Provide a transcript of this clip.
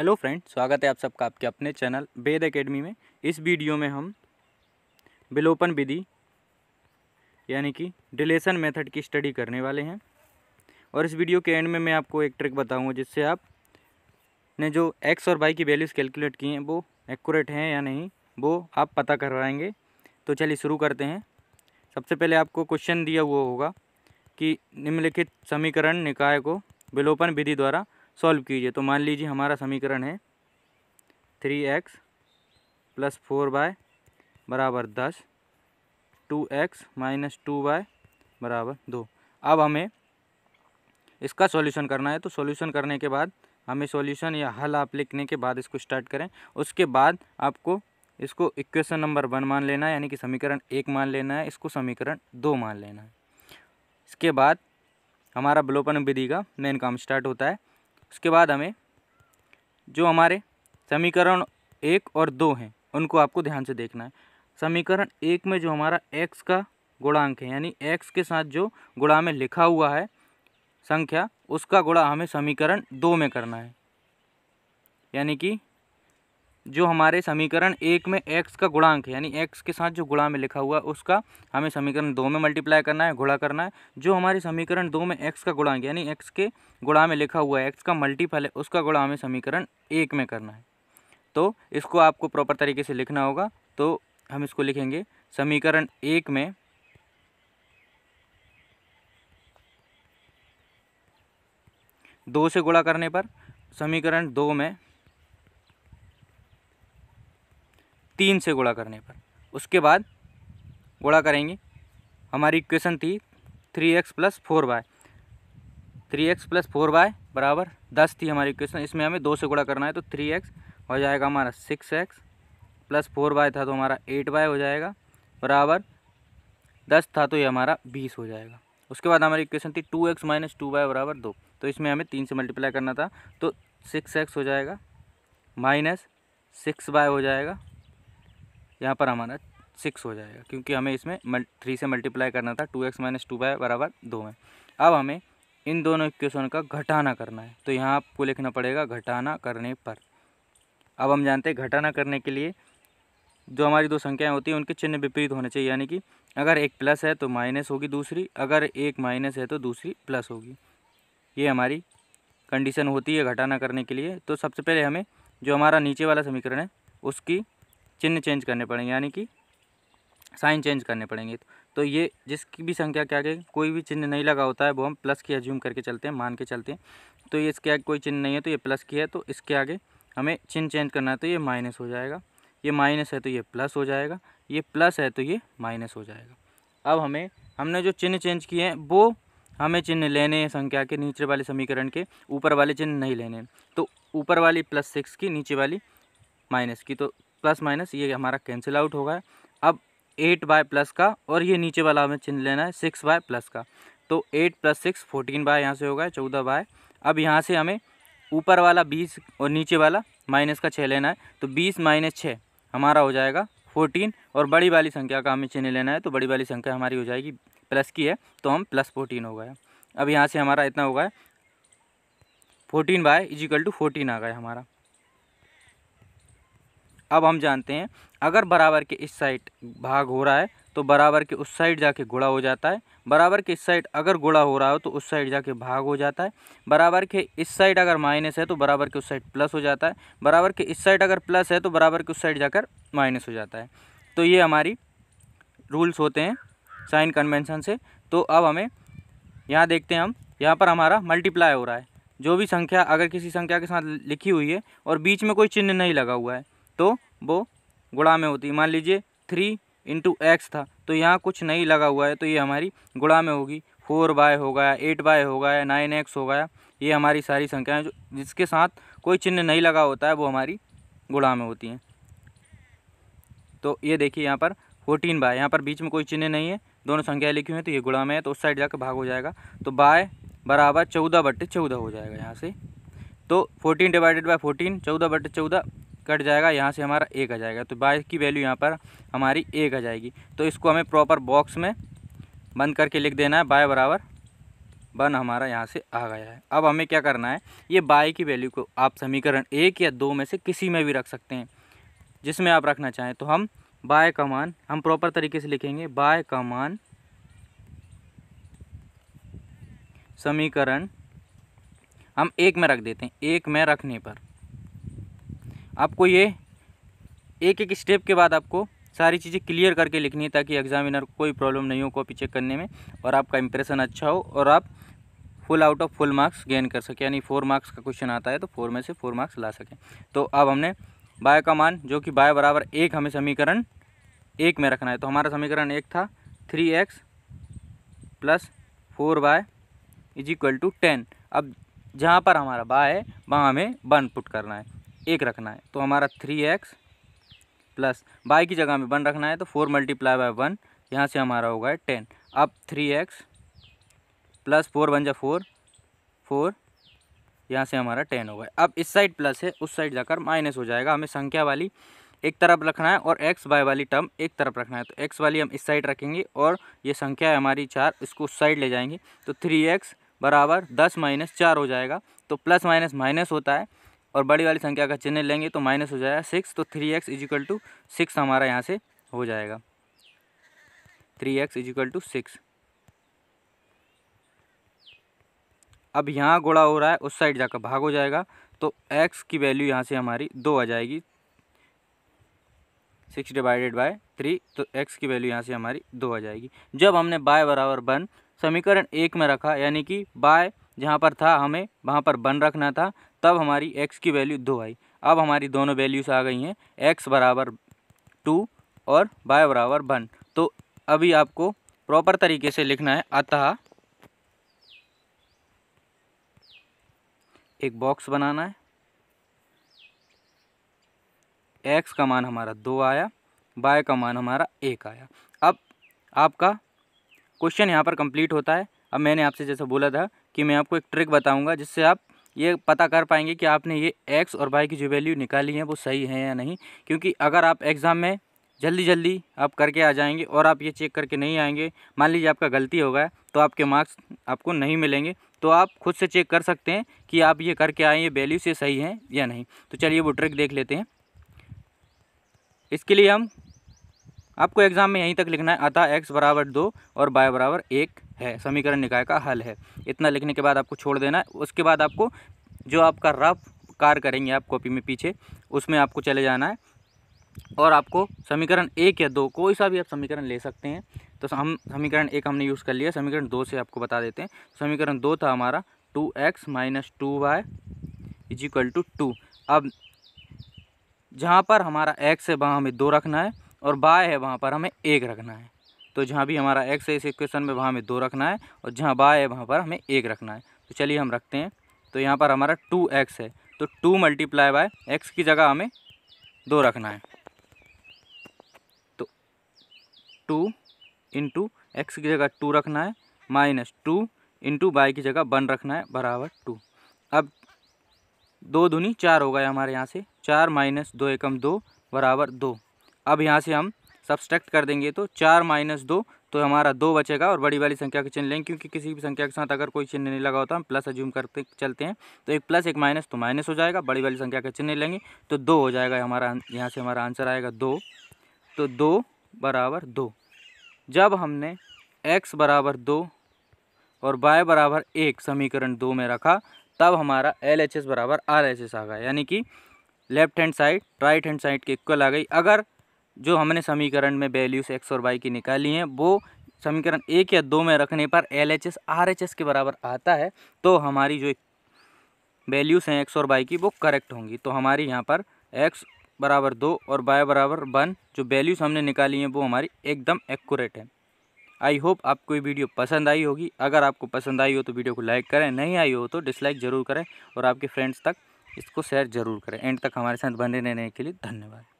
hello friend स्वागत है आप सबका आपके अपने चैनल वेद एकेडमी में इस वीडियो में हम विलोपन विधि यानी कि डिलेशन मेथड की स्टडी करने वाले हैं और इस वीडियो के एंड में मैं आपको एक ट्रिक बताऊंगा जिससे आप ने जो एक्स और वाई की वैल्यूज़ कैलकुलेट की हैं वो एक्यूरेट हैं या नहीं वो आप पता करवाएँगे तो चलिए शुरू करते हैं सबसे पहले आपको क्वेश्चन दिया हुआ होगा कि निम्नलिखित समीकरण निकाय को विलोपन विधि द्वारा सॉल्व कीजिए तो मान लीजिए हमारा समीकरण है three X plus four y बराबर दस two X minus two y बराबर दो अब हमें इसका सॉल्यूशन करना है तो सॉल्यूशन करने के बाद हमें सॉल्यूशन या हल आप लिखने के बाद इसको स्टार्ट करें उसके बाद आपको इसको इक्वेशन नंबर वन मान लेना है यानी कि समीकरण एक मान लेना है इसको समीकरण दो मान लेना है इसके बाद हमारा बलोपन विधि का मेन काम स्टार्ट होता है उसके बाद हमें जो हमारे समीकरण एक और दो हैं उनको आपको ध्यान से देखना है समीकरण एक में जो हमारा एक्स का गुणांक है यानी एक्स के साथ जो गुणा में लिखा हुआ है संख्या उसका गुणा हमें समीकरण दो में करना है यानी कि जो हमारे समीकरण एक में एक्स का गुणांक है यानी एक्स के साथ जो गुणा में लिखा हुआ है उसका हमें समीकरण दो में मल्टीप्लाई करना है गुणा करना है जो हमारे समीकरण दो में एक्स का गुणांक यानी एक्स के गुणा में लिखा हुआ है एक्स का मल्टीपल है उसका गुणा हमें समीकरण एक में करना है तो इसको आपको प्रॉपर तरीके से लिखना होगा तो हम इसको लिखेंगे समीकरण एक में दो से गुणा करने पर समीकरण दो में तीन से गुणा करने पर उसके बाद गुणा करेंगे हमारी इक्वेशन थी three X plus four y three X plus four y बराबर दस थी हमारी इक्वेशन इसमें हमें दो से गुणा करना है तो थ्री एक्स हो जाएगा हमारा six X plus four y था तो हमारा एट बाय हो जाएगा बराबर दस था तो ये हमारा बीस हो जाएगा उसके बाद हमारी इक्वेशन थी two X minus two y बराबर दो तो इसमें हमें तीन से मल्टीप्लाई करना था तो सिक्स एक्स हो जाएगा माइनस सिक्स बाय हो जाएगा यहाँ पर हमारा सिक्स हो जाएगा क्योंकि हमें इसमें थ्री से मल्टीप्लाई करना था two X minus two y बराबर दो में अब हमें इन दोनों इक्वेशन का घटाना करना है तो यहाँ आपको लिखना पड़ेगा घटाना करने पर अब हम जानते हैं घटाना करने के लिए जो हमारी दो संख्याएं होती हैं उनके चिन्ह विपरीत होने चाहिए यानी कि अगर एक प्लस है तो माइनस होगी दूसरी अगर एक माइनस है तो दूसरी प्लस होगी ये हमारी कंडीशन होती है घटाना करने के लिए तो सबसे पहले हमें जो हमारा नीचे वाला समीकरण है उसकी चिन्ह चेंज करने पड़ेंगे यानी कि साइन चेंज करने पड़ेंगे तो ये जिसकी भी संख्या क्या आगे कोई भी चिन्ह नहीं लगा होता है वो हम प्लस की एज्यूम करके चलते हैं मान के चलते हैं तो ये इसके आगे कोई चिन्ह नहीं है तो ये प्लस की है तो इसके आगे हमें चिन्ह चेंज करना है तो ये माइनस हो जाएगा ये माइनस है तो ये प्लस हो जाएगा ये प्लस है तो ये माइनस हो जाएगा अब हमें हमने जो चिन्ह चेंज किए हैं वो हमें चिन्ह लेने हैं संख्या के नीचे वाले समीकरण के ऊपर वाले चिन्ह नहीं लेने तो ऊपर वाली प्लस सिक्स की नीचे वाली माइनस की तो प्लस माइनस ये हमारा कैंसिल आउट होगा अब एट बाय प्लस का और ये नीचे वाला हमें चिन्ह लेना है सिक्स बाय प्लस का तो eight plus six fourteen y यहाँ से होगा चौदह बाय अब यहाँ से हमें ऊपर वाला बीस और नीचे वाला माइनस का छः लेना है तो बीस माइनस छः हमारा हो जाएगा फोर्टीन और बड़ी वाली संख्या का हमें चिन्ह लेना है तो बड़ी वाली संख्या हमारी हो जाएगी प्लस की है तो हम प्लस फोर्टीन हो गए अब यहाँ से हमारा इतना होगा है fourteen y is equal to fourteen आ गया हमारा अब हम जानते हैं अगर बराबर के इस साइड भाग हो रहा है तो बराबर के उस साइड जाके गुड़ा हो जाता है बराबर के इस साइड अगर गुड़ा हो रहा हो तो उस साइड जाके भाग हो जाता है बराबर के इस साइड अगर माइनस है तो बराबर के उस साइड प्लस हो जाता है बराबर के इस साइड अगर प्लस है तो बराबर के उस साइड जाकर माइनस हो जाता है तो ये हमारी रूल्स होते हैं साइन कन्वेंसन से तो अब हमें यहाँ देखते हैं हम यहाँ पर हमारा मल्टीप्लाई हो रहा है जो भी संख्या अगर किसी संख्या के साथ लिखी हुई है और बीच में कोई चिन्ह नहीं लगा हुआ है तो वो गुणा में होती मान लीजिए थ्री इंटू एक्स था तो यहाँ कुछ नहीं लगा हुआ है तो ये हमारी गुणा में होगी फोर बाय हो गया एट बाय हो गया नाइन एक्स हो गया ये हमारी सारी संख्याएं जो जिसके साथ कोई चिन्ह नहीं लगा होता है वो हमारी गुणा में होती हैं तो ये देखिए यहाँ पर फोर्टीन बाय यहाँ पर बीच में कोई चिन्ह नहीं है दोनों संख्याएं लिखी हुई हैं तो ये गुणा में है तो उस साइड जाकर भाग हो जाएगा तो बाय बराबर चौदह बट्टे चौदह हो जाएगा यहाँ से तो फोर्टीन डिवाइडेड बाय फोर्टीन चौदह बट्टे चौदह कट जाएगा यहाँ से हमारा एक आ जाएगा तो बाईस की वैल्यू यहाँ पर हमारी एक आ जाएगी तो इसको हमें प्रॉपर बॉक्स में बंद करके लिख देना है बाय बराबर वन हमारा यहाँ से आ गया है अब हमें क्या करना है ये बाय की वैल्यू को आप समीकरण एक या दो में से किसी में भी रख सकते हैं जिसमें आप रखना चाहें तो हम बाय का मान हम प्रॉपर तरीके से लिखेंगे बाय का मान समीकरण हम एक में रख देते हैं एक में रखने पर आपको ये एक एक स्टेप के बाद आपको सारी चीज़ें क्लियर करके लिखनी है ताकि एग्जामिनर को कोई प्रॉब्लम नहीं हो कॉपी चेक करने में और आपका इंप्रेशन अच्छा हो और आप full out of full marks gain कर सकें यानी फोर मार्क्स का क्वेश्चन आता है तो फोर में से फोर मार्क्स ला सकें तो अब हमने बाय का मान जो कि बाय बराबर एक हमें समीकरण एक में रखना है तो हमारा समीकरण एक था three X plus four y is equal to ten अब जहाँ पर हमारा बाय है वहाँ हमें वन पुट करना है एक रखना है तो हमारा थ्री एक्स प्लस बाई की जगह में वन रखना है तो फोर मल्टीप्लाई बाय वन यहाँ से हमारा होगा है टेन अब three X plus four one जा फोर फोर यहाँ से हमारा टेन हो गया अब इस साइड प्लस है उस साइड जाकर माइनस हो जाएगा हमें संख्या वाली एक तरफ रखना है और एक्स बाय वाली टर्म एक तरफ रखना है तो एक्स वाली हम इस साइड रखेंगे और ये संख्या है हमारी चार इसको उस साइड ले जाएंगे तो थ्री एक्स बराबर दस माइनस चार हो जाएगा तो प्लस माइनस माइनस होता है और बड़ी वाली संख्या का चिन्ह लेंगे तो माइनस हो जाएगा सिक्स तो three X is equal to six हमारा यहाँ से हो जाएगा three X is equal to six अब यहाँ गुड़ा हो रहा है उस साइड जाकर भाग हो जाएगा तो एक्स की वैल्यू यहाँ से हमारी दो आ जाएगी सिक्स डिवाइडेड बाय थ्री तो एक्स की वैल्यू यहाँ से हमारी दो आ जाएगी जब हमने बाय बराबर वन समीकरण एक में रखा यानी कि बाय जहाँ पर था हमें वहाँ पर वन रखना था तब हमारी एक्स की वैल्यू दो आई अब हमारी दोनों वैल्यूज़ आ गई हैं एक्स बराबर टू और वाई बराबर वन तो अभी आपको प्रॉपर तरीके से लिखना है अतः एक बॉक्स बनाना है एक्स का मान हमारा दो आया बाय का मान हमारा एक आया अब आपका क्वेश्चन यहाँ पर कंप्लीट होता है अब मैंने आपसे जैसा बोला था कि मैं आपको एक ट्रिक बताऊँगा जिससे आप ये पता कर पाएंगे कि आपने ये एक्स और वाई की जो वैल्यू निकाली है वो सही है या नहीं क्योंकि अगर आप एग्ज़ाम में जल्दी जल्दी आप करके आ जाएंगे और आप ये चेक करके नहीं आएंगे मान लीजिए आपका गलती होगा तो आपके मार्क्स आपको नहीं मिलेंगे तो आप खुद से चेक कर सकते हैं कि आप ये करके आए ये वैल्यू से सही हैं या नहीं तो चलिए वो ट्रिक देख लेते हैं इसके लिए हम आपको एग्ज़ाम में यहीं तक लिखना है अतः एक्स बराबर दो और बाय बराबर एक है समीकरण निकाय का हल है इतना लिखने के बाद आपको छोड़ देना है उसके बाद आपको जो आपका रफ कार करेंगे आप कॉपी में पीछे उसमें आपको चले जाना है और आपको समीकरण एक या दो कोई सा भी आप समीकरण ले सकते हैं तो हम समीकरण एक हमने यूज़ कर लिया समीकरण दो से आपको बता देते हैं समीकरण दो था हमारा two X minus two y is equal to two अब जहाँ पर हमारा एक्स है वहाँ हमें दो रखना है और बाय है वहाँ पर हमें एक रखना है तो जहाँ भी हमारा एक्स है इस इक्वेशन में वहाँ हमें दो रखना है और जहाँ बाय है वहाँ पर हमें एक रखना है तो चलिए हम रखते हैं तो यहाँ पर हमारा टू एक्स है तो टू मल्टीप्लाई बाय एक्स की जगह हमें दो रखना है तो टू इंटू एक्स की जगह टू रखना है माइनस टू इंटू बाई की जगह वन रखना है बराबर टू अब दो दूनी चार हो गए हमारे यहाँ से चार माइनस दो एकम दो बराबर दो अब यहाँ से हम सब्सट्रैक्ट कर देंगे तो चार माइनस दो तो हमारा दो बचेगा और बड़ी वाली संख्या का चिन्ह लेंगे क्योंकि किसी भी संख्या के साथ अगर कोई चिन्ह नहीं लगा होता हम प्लस अज्यूम करते चलते हैं तो एक प्लस एक माइनस तो माइनस हो जाएगा बड़ी वाली संख्या का चिन्ह लेंगे तो दो हो जाएगा हमारा यहाँ से हमारा आंसर आएगा दो तो दो बराबर दो जब हमने एक्स बराबर दो और वाई बराबर एक समीकरण दो में रखा तब हमारा एल एच एस बराबर आर एच एस आ गया यानी कि left hand side right hand side के इक्वल आ गई अगर जो हमने समीकरण में वैल्यूज एक्स और वाई की निकाली हैं वो समीकरण एक या दो में रखने पर L H S R H S के बराबर आता है तो हमारी जो वैल्यूज़ हैं एक्स और वाई की वो करेक्ट होंगी तो हमारी यहाँ पर एक्स बराबर दो और बाय बराबर वन जो वैल्यूज़ हमने निकाली हैं वो हमारी एकदम एक्यूरेट है आई होप आपको ये वीडियो पसंद आई होगी अगर आपको पसंद आई हो तो वीडियो को लाइक करें नहीं आई हो तो डिसलाइक ज़रूर करें और आपके फ्रेंड्स तक इसको शेयर ज़रूर करें एंड तक हमारे साथ बने रहने के लिए धन्यवाद